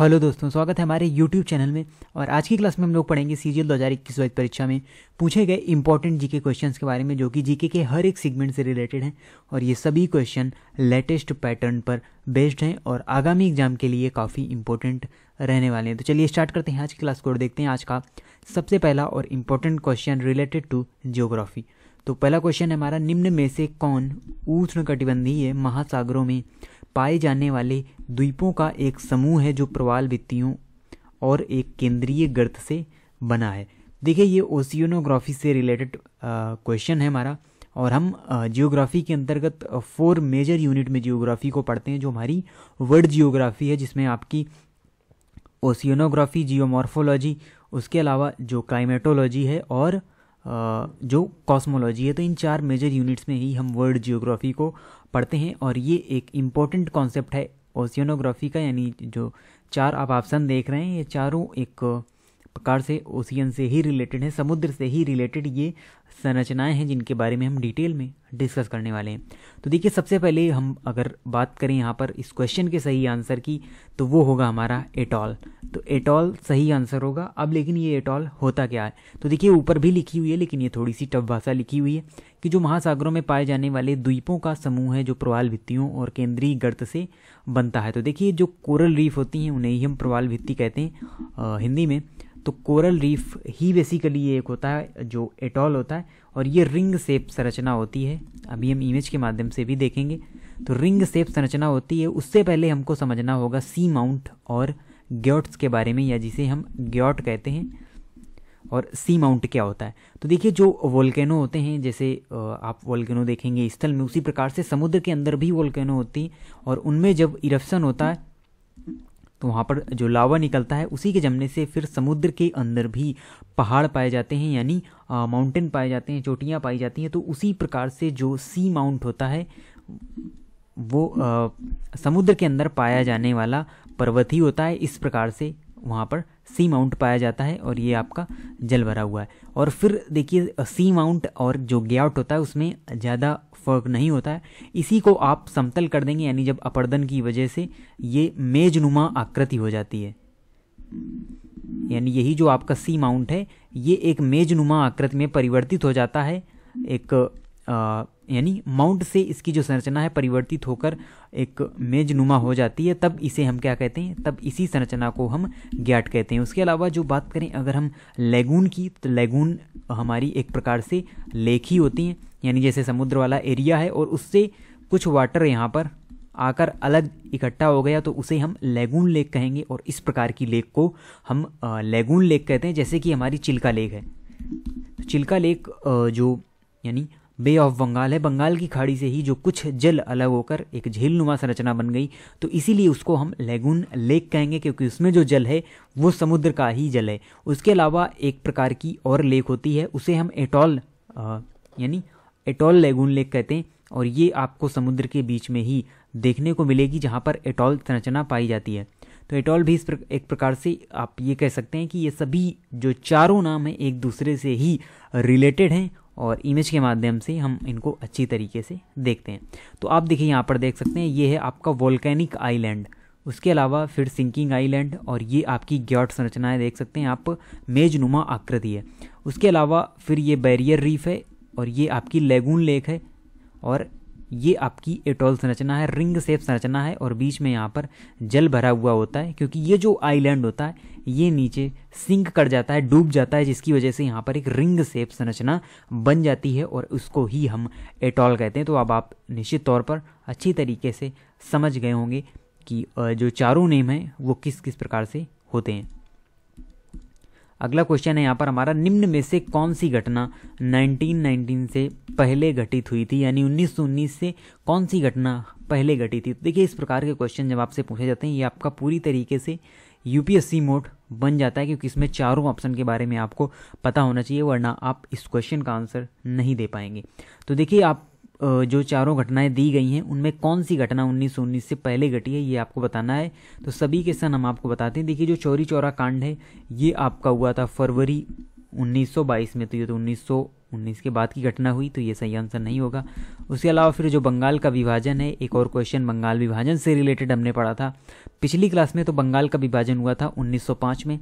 hello दोस्तों स्वागत है हमारे यूट्यूब चैनल में और आज की क्लास में हम लोग पढ़ेंगे सी जी एल दो हज़ार इक्कीस वैध परीक्षा में पूछे गए इंपॉर्टेंट जीके क्वेश्चंस के बारे में जो कि जीके के हर एक सेगमेंट से रिलेटेड हैं और ये सभी क्वेश्चन लेटेस्ट पैटर्न पर बेस्ड हैं और आगामी एग्जाम के लिए काफ़ी इंपॉर्टेंट रहने वाले हैं तो चलिए स्टार्ट करते हैं आज की क्लास को देखते हैं आज का सबसे पहला और important question related to geography तो पहला क्वेश्चन है हमारा निम्न में से कौन उष्ण कटिबंधीय महासागरों में पाए जाने वाले द्वीपों का एक समूह है जो प्रवाल भित्तियों और एक केंद्रीय गर्त से बना है देखिए ये ओसियोनोग्राफी से रिलेटेड क्वेश्चन है हमारा और हम जियोग्राफी के अंतर्गत फोर मेजर यूनिट में जियोग्राफी को पढ़ते हैं जो हमारी वर्ल्ड जियोग्राफी है जिसमें आपकी ओसियोनोग्राफी जियोमॉर्फोलॉजी उसके अलावा जो क्लाइमेटोलॉजी है और जो कॉस्मोलॉजी है तो इन चार मेजर यूनिट्स में ही हम वर्ल्ड जियोग्राफी को पढ़ते हैं और ये एक इम्पॉर्टेंट कॉन्सेप्ट है ओशियनोग्राफी का यानी जो चार आप ऑप्शन देख रहे हैं ये चारों एक प्रकार से ओशियन से ही रिलेटेड हैं समुद्र से ही रिलेटेड ये संरचनाएं हैं जिनके बारे में हम डिटेल में डिस्कस करने वाले हैं तो देखिए सबसे पहले हम अगर बात करें यहाँ पर इस क्वेश्चन के सही आंसर की तो वो होगा हमारा एटॉल तो एटॉल सही आंसर होगा अब लेकिन ये एटॉल होता क्या है तो देखिए ऊपर भी लिखी हुई है लेकिन ये थोड़ी सी टफ भाषा लिखी हुई है कि जो महासागरों में पाए जाने वाले द्वीपों का समूह है जो प्रवाल भित्तियों और केंद्रीय गर्त से बनता है तो देखिए जो कोरल रीफ होती हैं उन्हें ही हम प्रवाल भित्ति कहते हैं हिंदी में तो कोरल रीफ ही बेसिकली ये एक होता है जो एटॉल होता है और ये रिंग सेप संरचना होती है अभी हम इमेज के माध्यम से भी देखेंगे तो रिंग सेप संरचना होती है उससे पहले हमको समझना होगा सी माउंट और ग्योट्स के बारे में या जिसे हम ग्योट कहते हैं और सी माउंट क्या होता है तो देखिए जो वोल्केनो होते हैं जैसे आप वोल्केनो देखेंगे स्थल में उसी प्रकार से समुद्र के अंदर भी वोल्केनो होती और उनमें जब इरप्शन होता है तो वहाँ पर जो लावा निकलता है उसी के जमने से फिर समुद्र के अंदर भी पहाड़ पाए जाते हैं यानी माउंटेन पाए जाते हैं चोटियाँ पाई जाती हैं तो उसी प्रकार से जो सी माउंट होता है वो आ, समुद्र के अंदर पाया जाने वाला पर्वत ही होता है इस प्रकार से वहाँ पर सी माउंट पाया जाता है और ये आपका जल भरा हुआ है और फिर देखिए सी माउंट और जो गेआउट होता है उसमें ज़्यादा फर्क नहीं होता है इसी को आप समतल कर देंगे यानी जब अपर्दन की वजह से ये मेजनुमा आकृति हो जाती है यानी यही जो आपका सी माउंट है ये एक मेजनुमा आकृति में परिवर्तित हो जाता है एक यानी माउंट से इसकी जो संरचना है परिवर्तित होकर एक मेज नुमा हो जाती है तब इसे हम क्या कहते हैं तब इसी संरचना को हम गैट कहते हैं उसके अलावा जो बात करें अगर हम लेगून की तो लेगून हमारी एक प्रकार से लेक ही होती हैं यानी जैसे समुद्र वाला एरिया है और उससे कुछ वाटर यहाँ पर आकर अलग इकट्ठा हो गया तो उसे हम लेगून लेक कहेंगे और इस प्रकार की लेक को हम लेगून लेक कहते हैं जैसे कि हमारी चिल्का लेक है तो चिल्का लेक जो यानी बे ऑफ बंगाल है बंगाल की खाड़ी से ही जो कुछ जल अलग होकर एक झील नुमा संरचना बन गई तो इसीलिए उसको हम लेगून लेक कहेंगे क्योंकि उसमें जो जल है वो समुद्र का ही जल है उसके अलावा एक प्रकार की और लेक होती है उसे हम एटॉल यानी एटॉल लेगून लेक कहते हैं और ये आपको समुद्र के बीच में ही देखने को मिलेगी जहाँ पर एटॉल संरचना पाई जाती है तो एटॉल भी इस प्र, एक प्रकार से आप ये कह सकते हैं कि ये सभी जो चारों नाम हैं एक दूसरे से ही रिलेटेड हैं और इमेज के माध्यम से हम इनको अच्छी तरीके से देखते हैं तो आप देखिए यहाँ पर देख सकते हैं ये है आपका वॉलकैनिक आइलैंड उसके अलावा फिर सिंकिंग आइलैंड और ये आपकी ग्यॉट संरचनाएं देख सकते हैं आप मेजनुमा आकृति है उसके अलावा फिर ये बैरियर रीफ है और ये आपकी लेगून लेक है और ये आपकी एटोल संरचना है रिंग सेप संरचना है और बीच में यहाँ पर जल भरा हुआ होता है क्योंकि ये जो आइलैंड होता है ये नीचे सिंक कर जाता है डूब जाता है जिसकी वजह से यहाँ पर एक रिंग सेप संरचना बन जाती है और उसको ही हम एटॉल कहते हैं तो अब आप निश्चित तौर पर अच्छी तरीके से समझ गए होंगे कि जो चारों नेम हैं वो किस किस प्रकार से होते हैं अगला क्वेश्चन है यहाँ पर हमारा निम्न में से कौन सी घटना 1919 से पहले घटित हुई थी यानी 1919 से कौन सी घटना पहले घटी थी तो देखिए इस प्रकार के क्वेश्चन जब आपसे पूछे जाते हैं ये आपका पूरी तरीके से यूपीएससी मोड बन जाता है क्योंकि इसमें चारों ऑप्शन के बारे में आपको पता होना चाहिए वरना आप इस क्वेश्चन का आंसर नहीं दे पाएंगे तो देखिए आप जो चारों घटनाएं दी गई हैं उनमें कौन सी घटना उन्नीस से पहले घटी है ये आपको बताना है तो सभी के सन हम आपको बताते हैं देखिए जो चौरी चौरा कांड है ये आपका हुआ था फरवरी 1922 में तो ये तो 1919 के बाद की घटना हुई तो ये सही आंसर नहीं होगा उसके अलावा फिर जो बंगाल का विभाजन है एक और क्वेश्चन बंगाल विभाजन से रिलेटेड हमने पढ़ा था पिछली क्लास में तो बंगाल का विभाजन हुआ था 1905 में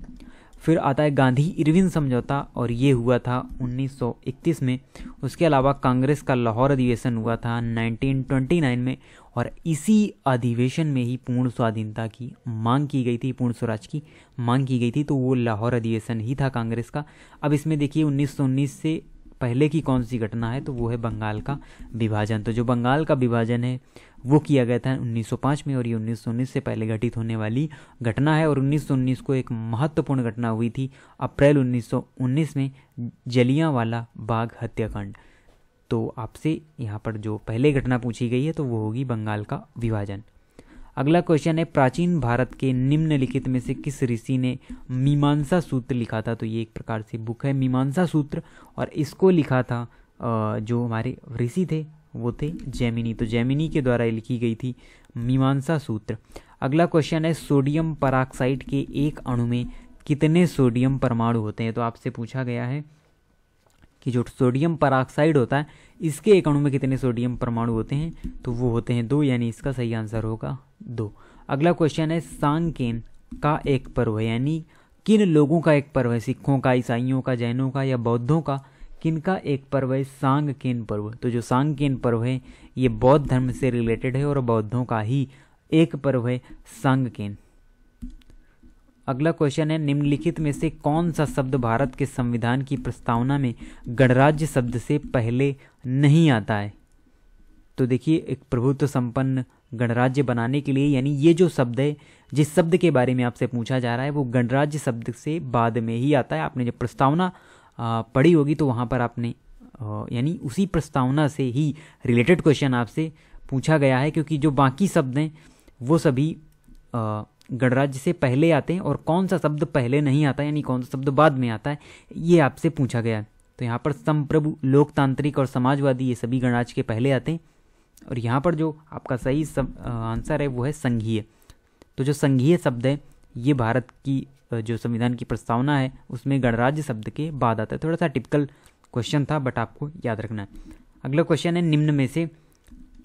फिर आता है गांधी इरविन समझौता और ये हुआ था 1931 में उसके अलावा कांग्रेस का लाहौर अधिवेशन हुआ था 1929 में और इसी अधिवेशन में ही पूर्ण स्वाधीनता की मांग की गई थी पूर्ण स्वराज की मांग की गई थी तो वो लाहौर अधिवेशन ही था कांग्रेस का अब इसमें देखिए 1919 से पहले की कौन सी घटना है तो वो है बंगाल का विभाजन तो जो बंगाल का विभाजन है वो किया गया था 1905 में और ये 1919 से पहले घटित होने वाली घटना है और 1919 को एक महत्वपूर्ण घटना हुई थी अप्रैल 1919 में जलियांवाला बाग हत्याकांड तो आपसे यहाँ पर जो पहले घटना पूछी गई है तो वो होगी बंगाल का विभाजन अगला क्वेश्चन है प्राचीन भारत के निम्नलिखित में से किस ऋषि ने मीमांसा सूत्र लिखा था तो ये एक प्रकार से बुक है मीमांसा सूत्र और इसको लिखा था जो हमारे ऋषि थे वो थे जैमिनी तो जैमिनी के द्वारा लिखी गई थी मीमांसा सूत्र अगला क्वेश्चन है सोडियम पराक्साइड के एक अणु में कितने सोडियम परमाणु होते हैं तो आपसे पूछा गया है कि जो सोडियम पराक्साइड होता है इसके एक अणु में कितने सोडियम परमाणु होते हैं तो वो होते हैं दो यानी इसका सही आंसर होगा दो अगला क्वेश्चन है सांग केन का एक पर्व यानी किन लोगों का एक पर्व है सिखों का ईसाइयों का जैनों का या बौद्धों का किनका एक पर्व है सांग केन पर्व तो जो सांग केन पर्व है ये बौद्ध धर्म से रिलेटेड है और बौद्धों का ही एक पर्व है सांग केन अगला क्वेश्चन है निम्नलिखित में से कौन सा शब्द भारत के संविधान की प्रस्तावना में गणराज्य शब्द से पहले नहीं आता है तो देखिए एक प्रभुत्व संपन्न गणराज्य बनाने के लिए यानी ये जो शब्द है जिस शब्द के बारे में आपसे पूछा जा रहा है वो गणराज्य शब्द से बाद में ही आता है आपने जब प्रस्तावना पढ़ी होगी तो वहाँ पर आपने यानी उसी प्रस्तावना से ही रिलेटेड क्वेश्चन आपसे पूछा गया है क्योंकि जो बाकी शब्द हैं वो सभी गणराज्य से पहले आते हैं और कौन सा शब्द पहले नहीं आता यानी कौन सा शब्द बाद में आता है ये आपसे पूछा गया है तो यहाँ पर संप्रभु लोकतांत्रिक और समाजवादी ये सभी गणराज्य के पहले आते हैं और यहाँ पर जो आपका सही सब आंसर है वो है संघीय तो जो संघीय शब्द है ये भारत की जो संविधान की प्रस्तावना है उसमें गणराज्य शब्द के बाद आता है थोड़ा सा टिपिकल क्वेश्चन था बट आपको याद रखना है अगला क्वेश्चन है निम्न में से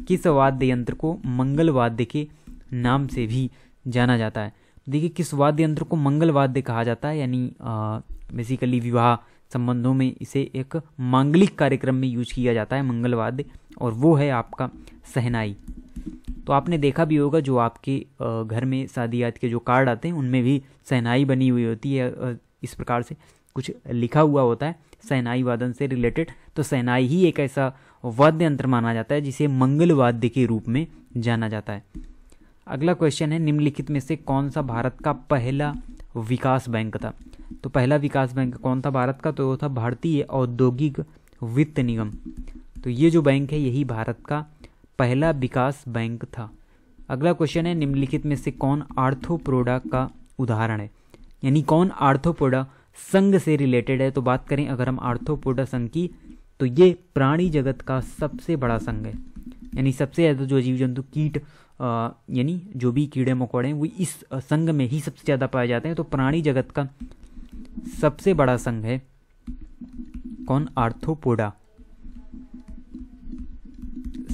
किस वाद्य यंत्र को मंगल वाद्य के नाम से भी जाना जाता है देखिए किस वाद्य यंत्र को मंगल वाद्य कहा जाता है यानी बेसिकली विवाह संबंधों में इसे एक मांगलिक कार्यक्रम में यूज किया जाता है मंगलवाद और वो है आपका सहनाई तो आपने देखा भी होगा जो आपके घर में शादी याद के जो कार्ड आते हैं उनमें भी सहनाई बनी हुई होती है इस प्रकार से कुछ लिखा हुआ होता है सहनाई वादन से रिलेटेड तो सहनाई ही एक ऐसा वाद्य यंत्र माना जाता है जिसे मंगलवाद्य के रूप में जाना जाता है अगला क्वेश्चन है निम्नलिखित में से कौन सा भारत का पहला विकास बैंक था तो पहला विकास बैंक कौन था भारत का तो वो था भारतीय औद्योगिक वित्त निगम तो ये जो बैंक है यही भारत का पहला विकास बैंक था अगला क्वेश्चन है निम्नलिखित में से कौन आर्थोप्रोडा का उदाहरण है यानी कौन आर्थोपोडा संघ से रिलेटेड है तो बात करें अगर हम आर्थोपोडा संघ की तो ये प्राणी जगत का सबसे बड़ा संघ है यानी सबसे ज़्यादा जो जीव जंतु कीट यानी जो भी कीड़े मकोड़े हैं वो इस संघ में ही सबसे ज़्यादा पाए जाते हैं तो प्राणी जगत का सबसे बड़ा संघ है कौन आर्थोपोडा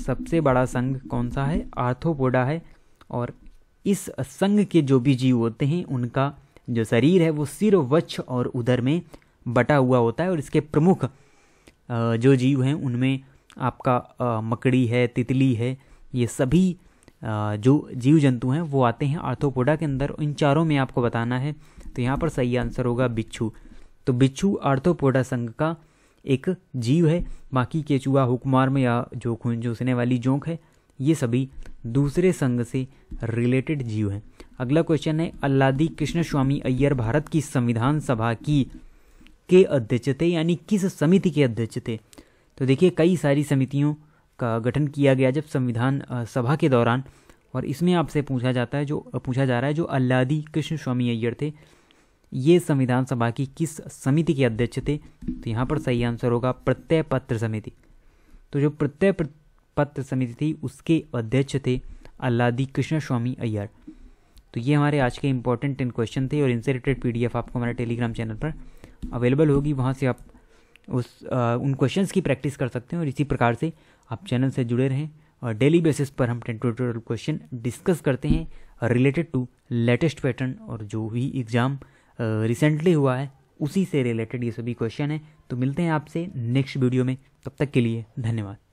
सबसे बड़ा संघ कौन सा है आर्थोपोडा है और इस संघ के जो भी जीव होते हैं उनका जो शरीर है वो सिर वक्ष और उदर में बटा हुआ होता है और इसके प्रमुख जो जीव हैं उनमें आपका मकड़ी है तितली है ये सभी जो जीव जंतु हैं वो आते हैं आर्थोपोडा के अंदर इन चारों में आपको बताना है तो यहाँ पर सही आंसर होगा बिच्छू तो बिच्छू आर्थोपोडा संघ का एक जीव है बाकी केचुआ हुकुमार में या जो खून जोसने वाली जोंक है ये सभी दूसरे संघ से रिलेटेड जीव हैं अगला क्वेश्चन है अल्लादी कृष्ण स्वामी अय्यर भारत की संविधान सभा की के अध्यक्ष थे यानी किस समिति के अध्यक्ष थे तो देखिए कई सारी समितियों का गठन किया गया जब संविधान सभा के दौरान और इसमें आपसे पूछा जाता है जो पूछा जा रहा है जो अल्लादी कृष्ण स्वामी अय्यर थे ये संविधान सभा की किस समिति के अध्यक्ष थे तो यहाँ पर सही आंसर होगा प्रत्यय पत्र समिति तो जो प्रत्यय पत्र समिति थी उसके अध्यक्ष थे अल्लादी कृष्ण स्वामी अय्यर तो ये हमारे आज के इंपॉर्टेंट टेन क्वेश्चन थे और इनसे रिलेटेड पीडीएफ आपको हमारे टेलीग्राम चैनल पर अवेलेबल होगी वहाँ से आप उस आ, उन क्वेश्चन की प्रैक्टिस कर सकते हैं और इसी प्रकार से आप चैनल से जुड़े रहें और डेली बेसिस पर हम टेंटोरियल क्वेश्चन डिस्कस करते हैं रिलेटेड टू लेटेस्ट पैटर्न और जो भी एग्ज़ाम रिसेंटली हुआ है उसी से रिलेटेड ये सभी क्वेश्चन हैं तो मिलते हैं आपसे नेक्स्ट वीडियो में तब तक के लिए धन्यवाद